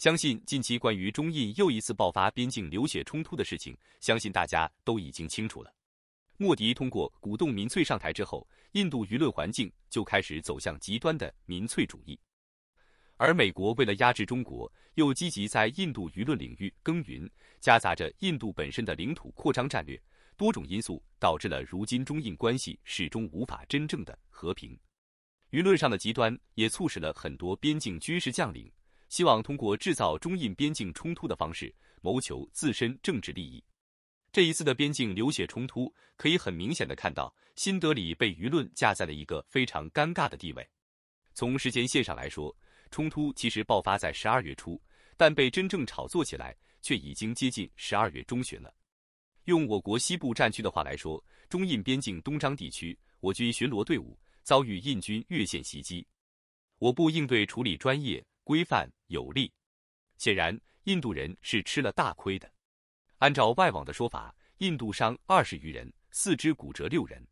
相信近期关于中印又一次爆发边境流血冲突的事情，相信大家都已经清楚了。莫迪通过鼓动民粹上台之后，印度舆论环境就开始走向极端的民粹主义，而美国为了压制中国，又积极在印度舆论领域耕耘，夹杂着印度本身的领土扩张战略，多种因素导致了如今中印关系始终无法真正的和平。舆论上的极端也促使了很多边境军事将领。希望通过制造中印边境冲突的方式谋求自身政治利益。这一次的边境流血冲突，可以很明显的看到新德里被舆论架在了一个非常尴尬的地位。从时间线上来说，冲突其实爆发在十二月初，但被真正炒作起来却已经接近十二月中旬了。用我国西部战区的话来说，中印边境东张地区，我军巡逻队伍遭遇印军越线袭击，我部应对处理专业。规范有力，显然印度人是吃了大亏的。按照外网的说法，印度伤二十余人，四肢骨折六人。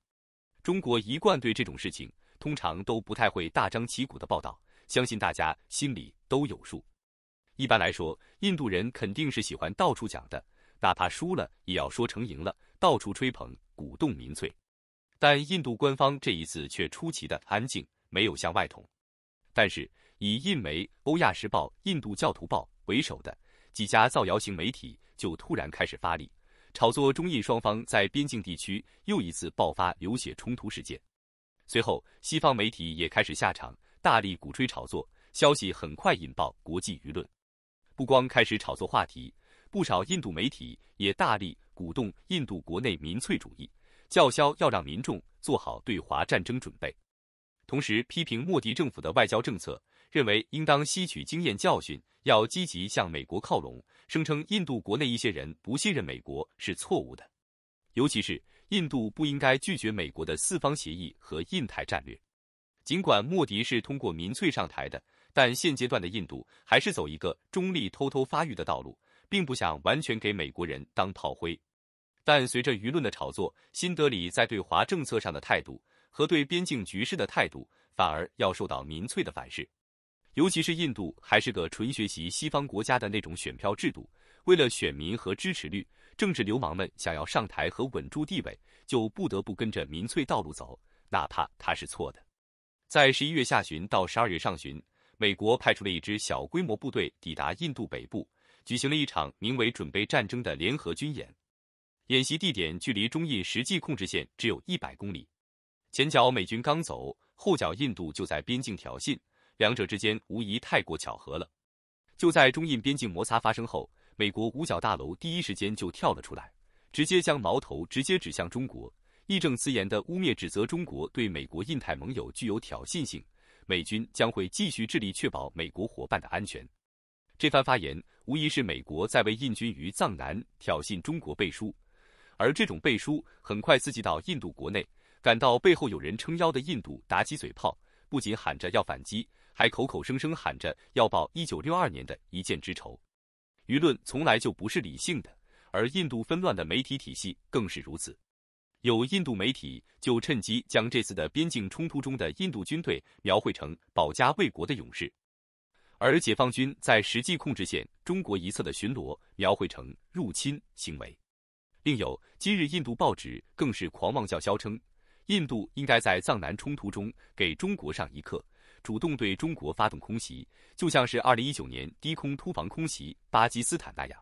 中国一贯对这种事情通常都不太会大张旗鼓的报道，相信大家心里都有数。一般来说，印度人肯定是喜欢到处讲的，哪怕输了也要说成赢了，到处吹捧鼓动民粹。但印度官方这一次却出奇的安静，没有向外捅。但是。以印媒《欧亚时报》《印度教徒报》为首的几家造谣型媒体就突然开始发力，炒作中印双方在边境地区又一次爆发流血冲突事件。随后，西方媒体也开始下场，大力鼓吹炒作，消息很快引爆国际舆论。不光开始炒作话题，不少印度媒体也大力鼓动印度国内民粹主义，叫嚣要让民众做好对华战争准备，同时批评莫迪政府的外交政策。认为应当吸取经验教训，要积极向美国靠拢。声称印度国内一些人不信任美国是错误的，尤其是印度不应该拒绝美国的四方协议和印太战略。尽管莫迪是通过民粹上台的，但现阶段的印度还是走一个中立、偷偷发育的道路，并不想完全给美国人当炮灰。但随着舆论的炒作，新德里在对华政策上的态度和对边境局势的态度，反而要受到民粹的反噬。尤其是印度还是个纯学习西方国家的那种选票制度，为了选民和支持率，政治流氓们想要上台和稳住地位，就不得不跟着民粹道路走，哪怕他是错的。在十一月下旬到十二月上旬，美国派出了一支小规模部队抵达印度北部，举行了一场名为“准备战争”的联合军演。演习地点距离中印实际控制线只有一百公里。前脚美军刚走，后脚印度就在边境挑衅。两者之间无疑太过巧合了。就在中印边境摩擦发生后，美国五角大楼第一时间就跳了出来，直接将矛头直接指向中国，义正辞严的污蔑指责中国对美国印太盟友具有挑衅性。美军将会继续致力确保美国伙伴的安全。这番发言无疑是美国在为印军于藏南挑衅中国背书，而这种背书很快刺激到印度国内，感到背后有人撑腰的印度打起嘴炮，不仅喊着要反击。还口口声声喊着要报一九六二年的一箭之仇，舆论从来就不是理性的，而印度纷乱的媒体体系更是如此。有印度媒体就趁机将这次的边境冲突中的印度军队描绘成保家卫国的勇士，而解放军在实际控制线中国一侧的巡逻描绘成入侵行为。另有今日印度报纸更是狂妄叫嚣称，印度应该在藏南冲突中给中国上一课。主动对中国发动空袭，就像是2019年低空突防空袭巴基斯坦那样。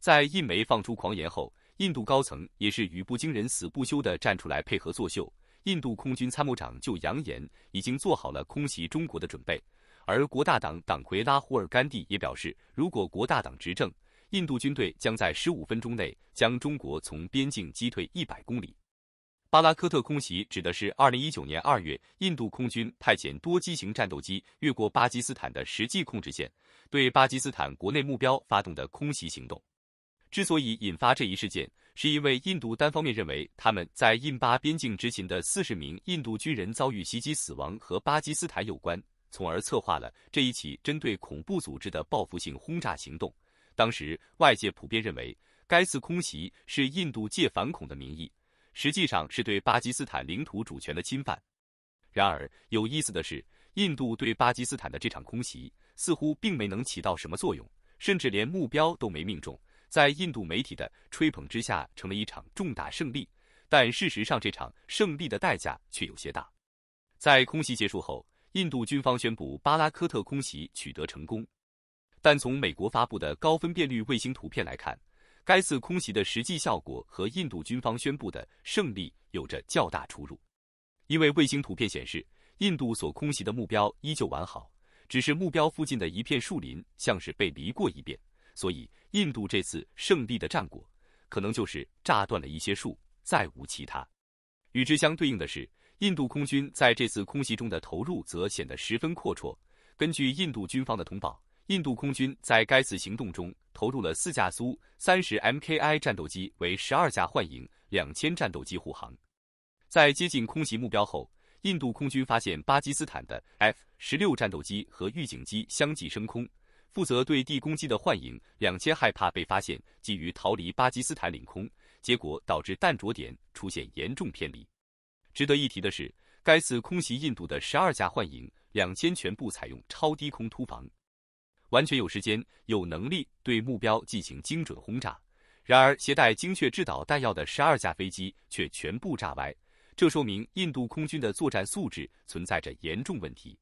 在印媒放出狂言后，印度高层也是语不惊人死不休的站出来配合作秀。印度空军参谋长就扬言已经做好了空袭中国的准备，而国大党党魁拉胡尔甘地也表示，如果国大党执政，印度军队将在十五分钟内将中国从边境击退一百公里。巴拉科特空袭指的是二零一九年二月，印度空军派遣多机型战斗机越过巴基斯坦的实际控制线，对巴基斯坦国内目标发动的空袭行动。之所以引发这一事件，是因为印度单方面认为他们在印巴边境执勤的四十名印度军人遭遇袭击死亡和巴基斯坦有关，从而策划了这一起针对恐怖组织的报复性轰炸行动。当时，外界普遍认为该次空袭是印度借反恐的名义。实际上是对巴基斯坦领土主权的侵犯。然而，有意思的是，印度对巴基斯坦的这场空袭似乎并没能起到什么作用，甚至连目标都没命中。在印度媒体的吹捧之下，成了一场重大胜利。但事实上，这场胜利的代价却有些大。在空袭结束后，印度军方宣布巴拉科特空袭取得成功。但从美国发布的高分辨率卫星图片来看，该次空袭的实际效果和印度军方宣布的胜利有着较大出入，因为卫星图片显示，印度所空袭的目标依旧完好，只是目标附近的一片树林像是被犁过一遍，所以印度这次胜利的战果可能就是炸断了一些树，再无其他。与之相对应的是，印度空军在这次空袭中的投入则显得十分阔绰。根据印度军方的通报，印度空军在该次行动中。投入了四架苏三十 MKI 战斗机为十二架幻影两千战斗机护航，在接近空袭目标后，印度空军发现巴基斯坦的 F 十六战斗机和预警机相继升空，负责对地攻击的幻影两千害怕被发现，急于逃离巴基斯坦领空，结果导致弹着点出现严重偏离。值得一提的是，该次空袭印度的十二架幻影两千全部采用超低空突防。完全有时间、有能力对目标进行精准轰炸，然而携带精确制导弹药的十二架飞机却全部炸歪，这说明印度空军的作战素质存在着严重问题。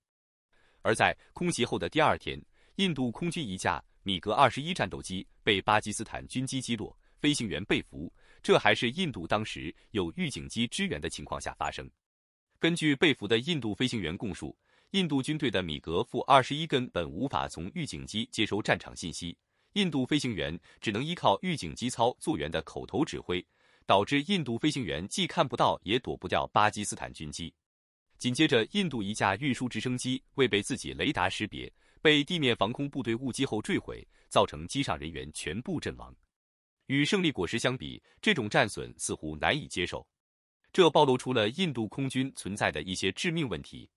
而在空袭后的第二天，印度空军一架米格二十一战斗机被巴基斯坦军机击落，飞行员被俘。这还是印度当时有预警机支援的情况下发生。根据被俘的印度飞行员供述。印度军队的米格负二十一根本无法从预警机接收战场信息，印度飞行员只能依靠预警机操作员的口头指挥，导致印度飞行员既看不到也躲不掉巴基斯坦军机。紧接着，印度一架运输直升机未被自己雷达识别，被地面防空部队误击后坠毁，造成机上人员全部阵亡。与胜利果实相比，这种战损似乎难以接受，这暴露出了印度空军存在的一些致命问题。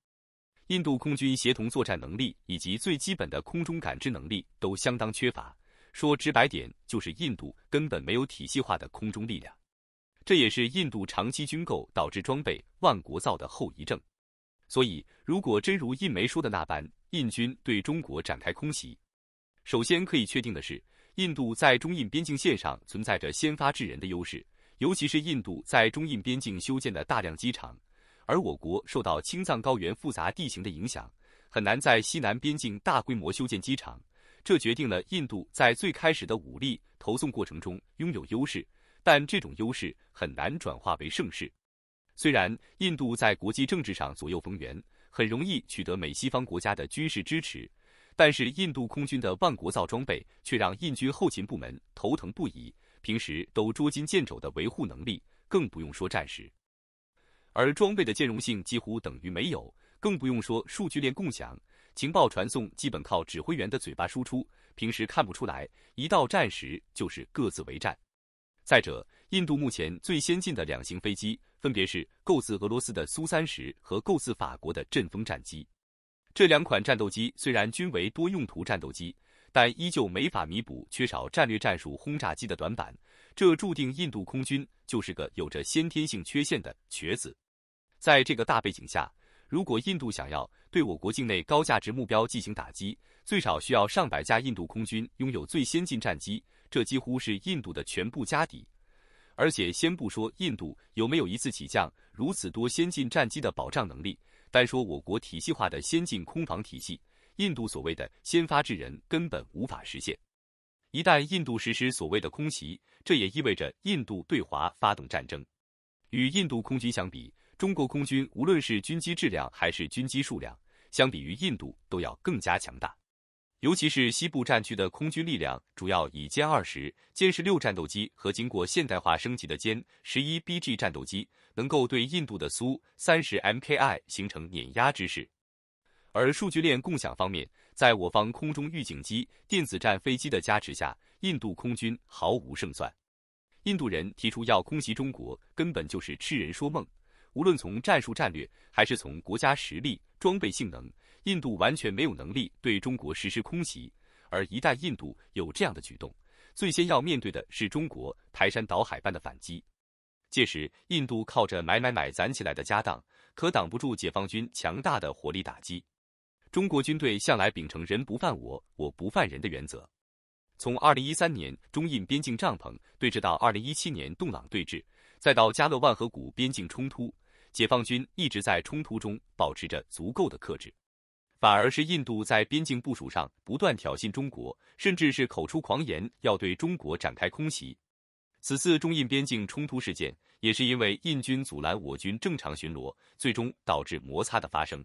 印度空军协同作战能力以及最基本的空中感知能力都相当缺乏，说直白点就是印度根本没有体系化的空中力量，这也是印度长期军购导致装备万国造的后遗症。所以，如果真如印媒说的那般，印军对中国展开空袭，首先可以确定的是，印度在中印边境线上存在着先发制人的优势，尤其是印度在中印边境修建的大量机场。而我国受到青藏高原复杂地形的影响，很难在西南边境大规模修建机场，这决定了印度在最开始的武力投送过程中拥有优势，但这种优势很难转化为胜势。虽然印度在国际政治上左右逢源，很容易取得美西方国家的军事支持，但是印度空军的万国造装备却让印军后勤部门头疼不已，平时都捉襟见肘的维护能力，更不用说战时。而装备的兼容性几乎等于没有，更不用说数据链共享、情报传送，基本靠指挥员的嘴巴输出。平时看不出来，一到战时就是各自为战。再者，印度目前最先进的两型飞机，分别是购自俄罗斯的苏三十和购自法国的阵风战机。这两款战斗机虽然均为多用途战斗机，但依旧没法弥补缺少战略战术轰炸机的短板。这注定印度空军就是个有着先天性缺陷的瘸子。在这个大背景下，如果印度想要对我国境内高价值目标进行打击，最少需要上百架印度空军拥有最先进战机，这几乎是印度的全部家底。而且，先不说印度有没有一次起降如此多先进战机的保障能力，单说我国体系化的先进空防体系，印度所谓的先发制人根本无法实现。一旦印度实施所谓的空袭，这也意味着印度对华发动战争。与印度空军相比，中国空军无论是军机质量还是军机数量，相比于印度都要更加强大。尤其是西部战区的空军力量，主要以歼二十、歼十六战斗机和经过现代化升级的歼十一 BG 战斗机，能够对印度的苏三十 MKI 形成碾压之势。而数据链共享方面，在我方空中预警机、电子战飞机的加持下，印度空军毫无胜算。印度人提出要空袭中国，根本就是痴人说梦。无论从战术战略，还是从国家实力、装备性能，印度完全没有能力对中国实施空袭。而一旦印度有这样的举动，最先要面对的是中国排山倒海般的反击。届时，印度靠着买买买攒起来的家当，可挡不住解放军强大的火力打击。中国军队向来秉承“人不犯我，我不犯人”的原则。从2013年中印边境帐篷对峙到2017年洞朗对峙，再到加勒万河谷边境冲突。解放军一直在冲突中保持着足够的克制，反而是印度在边境部署上不断挑衅中国，甚至是口出狂言要对中国展开空袭。此次中印边境冲突事件也是因为印军阻拦我军正常巡逻，最终导致摩擦的发生。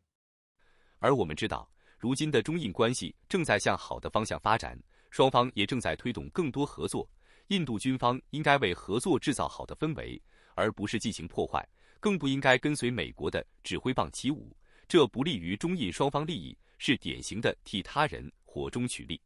而我们知道，如今的中印关系正在向好的方向发展，双方也正在推动更多合作。印度军方应该为合作制造好的氛围，而不是进行破坏。更不应该跟随美国的指挥棒起舞，这不利于中印双方利益，是典型的替他人火中取栗。